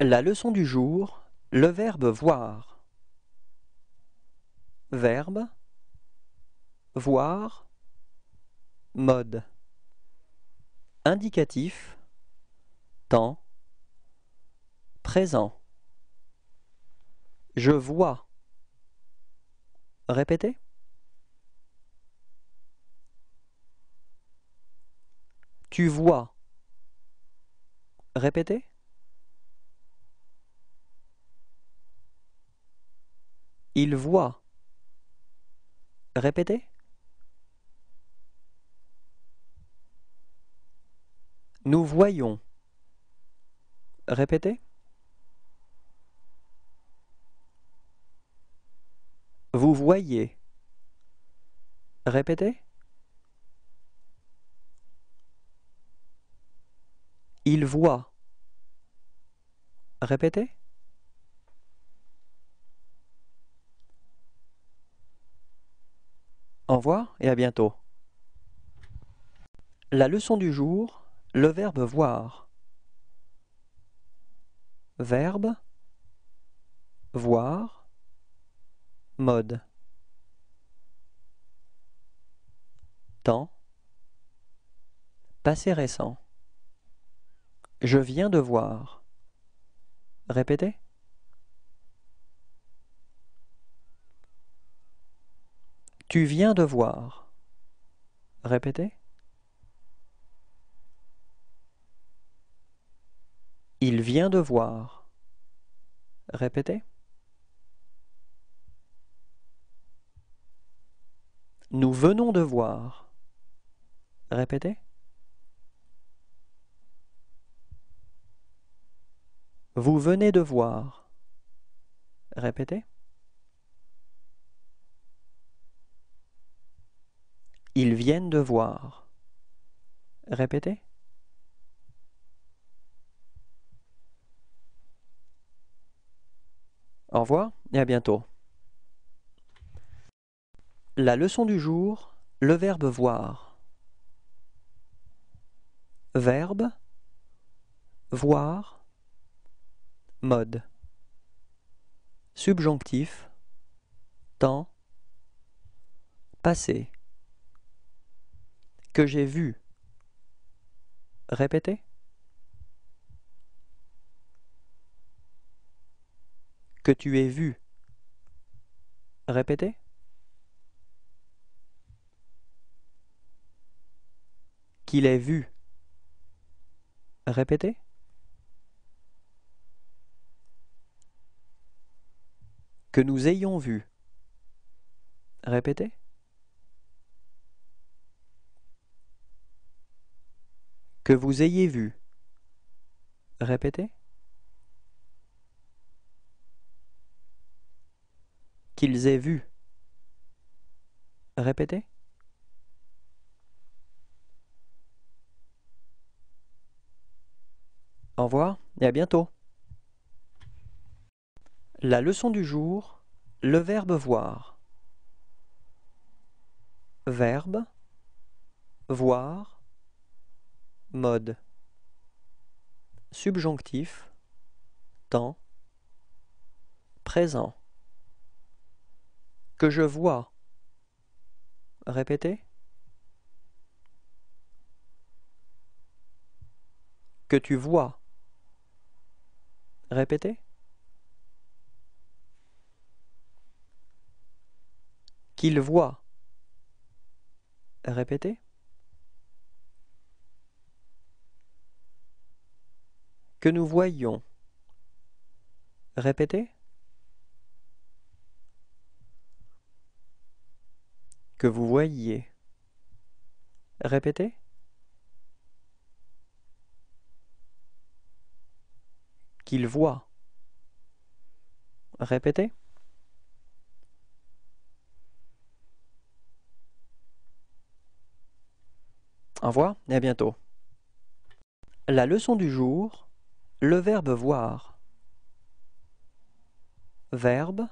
La leçon du jour, le verbe voir. Verbe voir mode indicatif temps présent Je vois. Répétez. Tu vois. Répétez. Il voit. Répétez. Nous voyons. Répétez. Vous voyez. Répétez. Il voit. Répétez. et à bientôt. La leçon du jour, le verbe voir. Verbe voir mode temps passé récent. Je viens de voir. Répétez. Tu viens de voir. Répétez. Il vient de voir. Répétez. Nous venons de voir. Répétez. Vous venez de voir. Répétez. Ils viennent de voir. Répétez. Au revoir et à bientôt. La leçon du jour, le verbe voir. Verbe, voir, mode. Subjonctif, temps, passé que j'ai vu. Répétez. Que tu aies vu. Répétez. Qu'il ait vu. Répétez. Que nous ayons vu. Répétez. Que vous ayez vu. Répétez. Qu'ils aient vu. Répétez. Au revoir et à bientôt. La leçon du jour, le verbe voir. Verbe, voir, mode subjonctif temps présent que je vois Répéter. que tu vois Répéter. qu'il voit Répéter. Que nous voyons Répétez. Que vous voyez Répétez. Qu'il voit. Répétez. Au revoir et à bientôt. La leçon du jour le verbe voir. Verbe.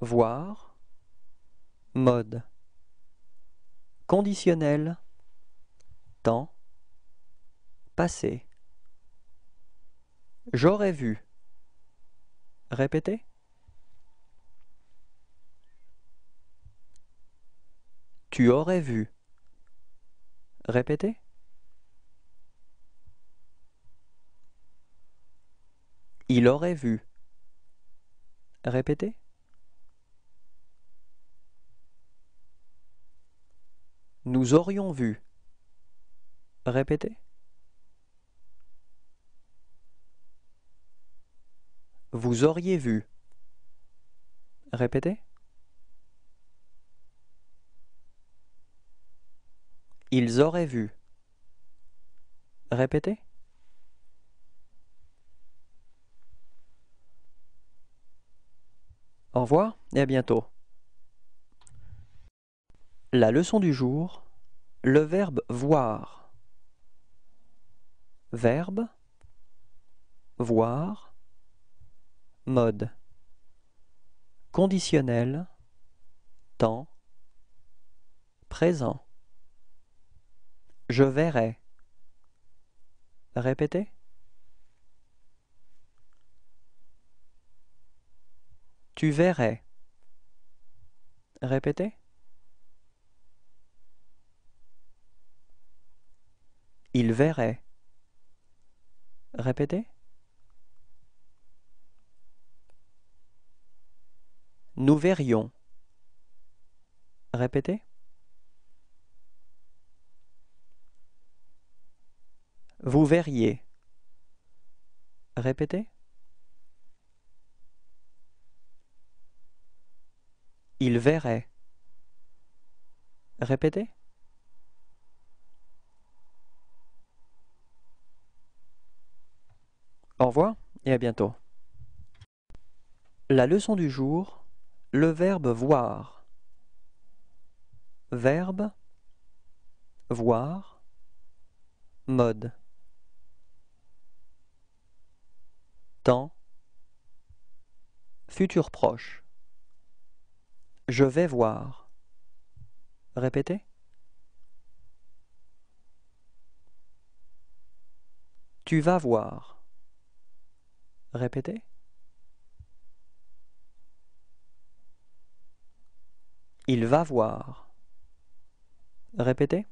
Voir. Mode. Conditionnel. Temps. Passé. J'aurais vu. Répétez. Tu aurais vu. Répétez. Il aurait vu. Répétez. Nous aurions vu. Répétez. Vous auriez vu. Répétez. Ils auraient vu. Répétez. Au revoir et à bientôt. La leçon du jour, le verbe voir. Verbe, voir, mode, conditionnel, temps, présent. Je verrai. Répétez. Tu verrais. Répétez. Il verrait. Répétez. Nous verrions. Répétez. Vous verriez. Répétez. Il verrait. Répétez. Au revoir et à bientôt. La leçon du jour, le verbe voir. Verbe voir mode temps futur proche je vais voir. Répétez. Tu vas voir. Répétez. Il va voir. Répétez.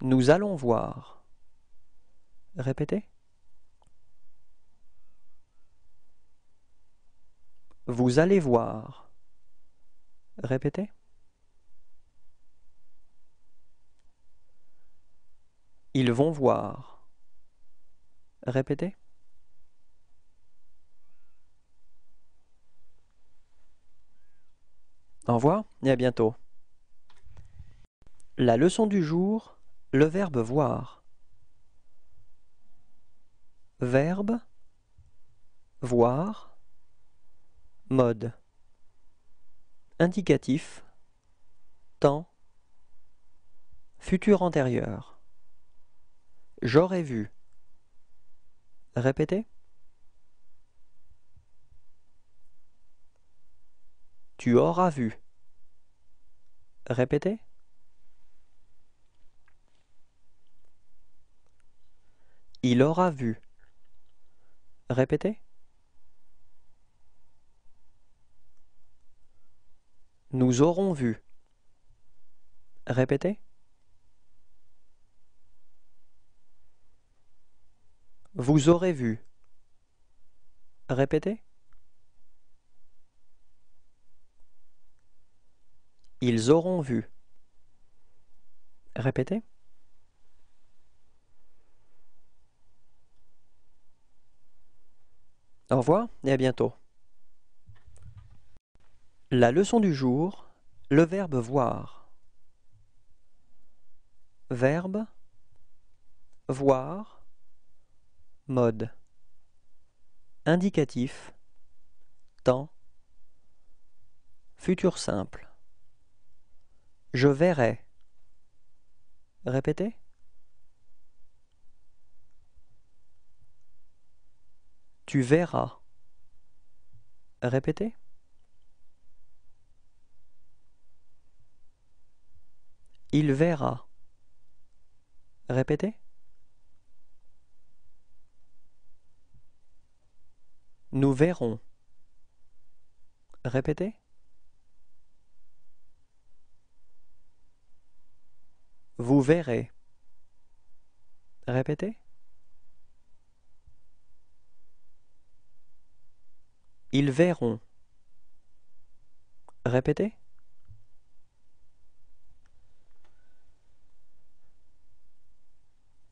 Nous allons voir. Répétez. Vous allez voir. Répétez. Ils vont voir. Répétez. Au revoir et à bientôt. La leçon du jour, le verbe voir. Verbe voir. Mode Indicatif Temps Futur antérieur J'aurais vu Répétez Tu auras vu Répétez Il aura vu Répétez Nous aurons vu. Répétez. Vous aurez vu. Répétez. Ils auront vu. Répétez. Au revoir et à bientôt. La leçon du jour, le verbe voir. Verbe voir mode indicatif temps futur simple Je verrai. Répétez. Tu verras. Répétez. Il verra. Répétez. Nous verrons. Répétez. Vous verrez. Répétez. Ils verront. Répétez.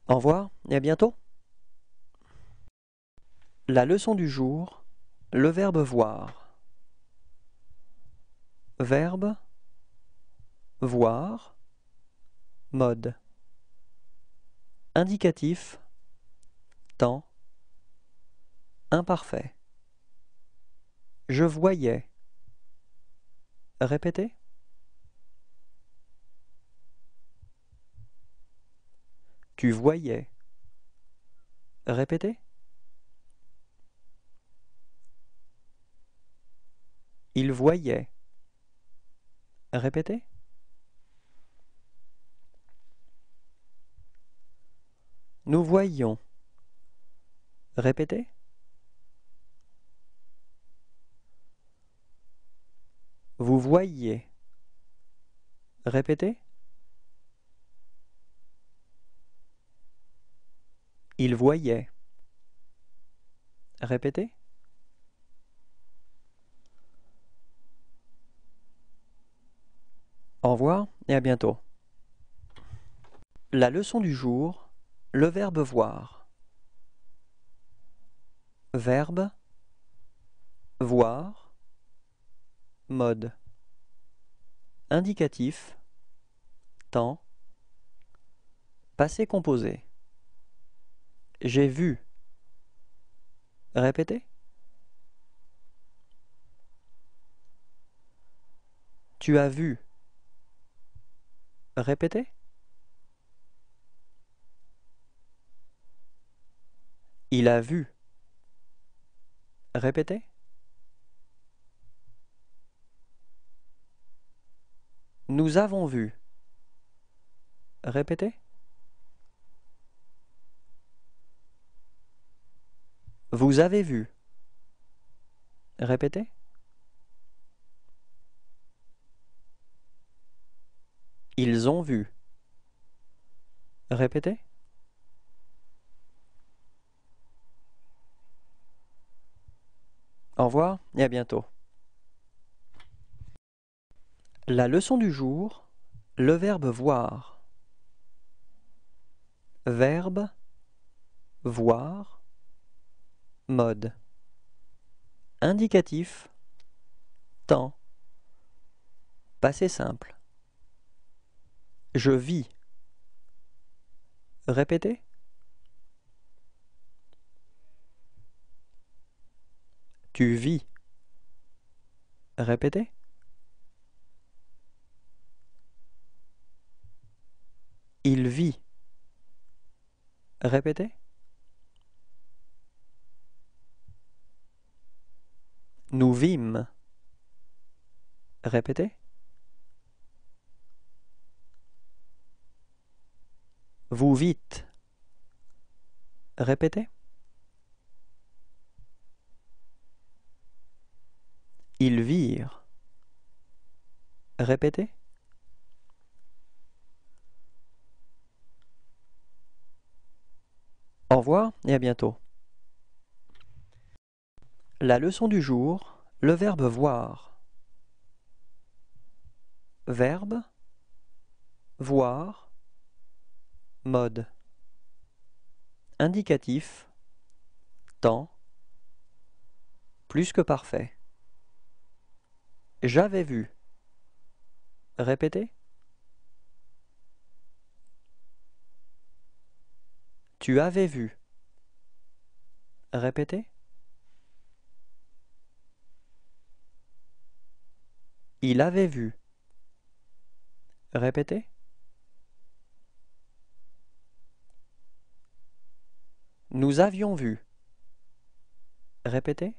Au revoir et à bientôt. La leçon du jour, le verbe voir. Verbe voir mode indicatif temps imparfait. Je voyais. Répétez. Tu voyais. Répétez. Il voyait. Répétez. Nous voyons. Répétez. Vous voyez. Répétez. Il voyait. Répétez. Au revoir et à bientôt. La leçon du jour, le verbe voir. Verbe voir mode indicatif temps passé composé. J'ai vu. Répétez. Tu as vu. Répétez. Il a vu. Répétez. Nous avons vu. Répétez. Vous avez vu. Répétez. Ils ont vu. Répétez. Au revoir et à bientôt. La leçon du jour, le verbe voir. Verbe voir mode indicatif temps passé simple je vis répétez tu vis répétez il vit répétez Nous vîmes. Répétez. Vous vite. Répétez. Ils virent. Répétez. Au revoir et à bientôt. La leçon du jour, le verbe voir. Verbe voir mode indicatif temps plus que parfait. J'avais vu. Répétez. Tu avais vu. Répétez. Il avait vu. Répétez. Nous avions vu. Répétez.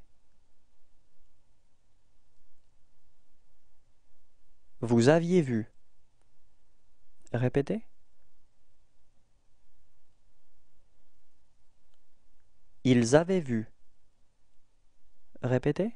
Vous aviez vu. Répétez. Ils avaient vu. Répétez.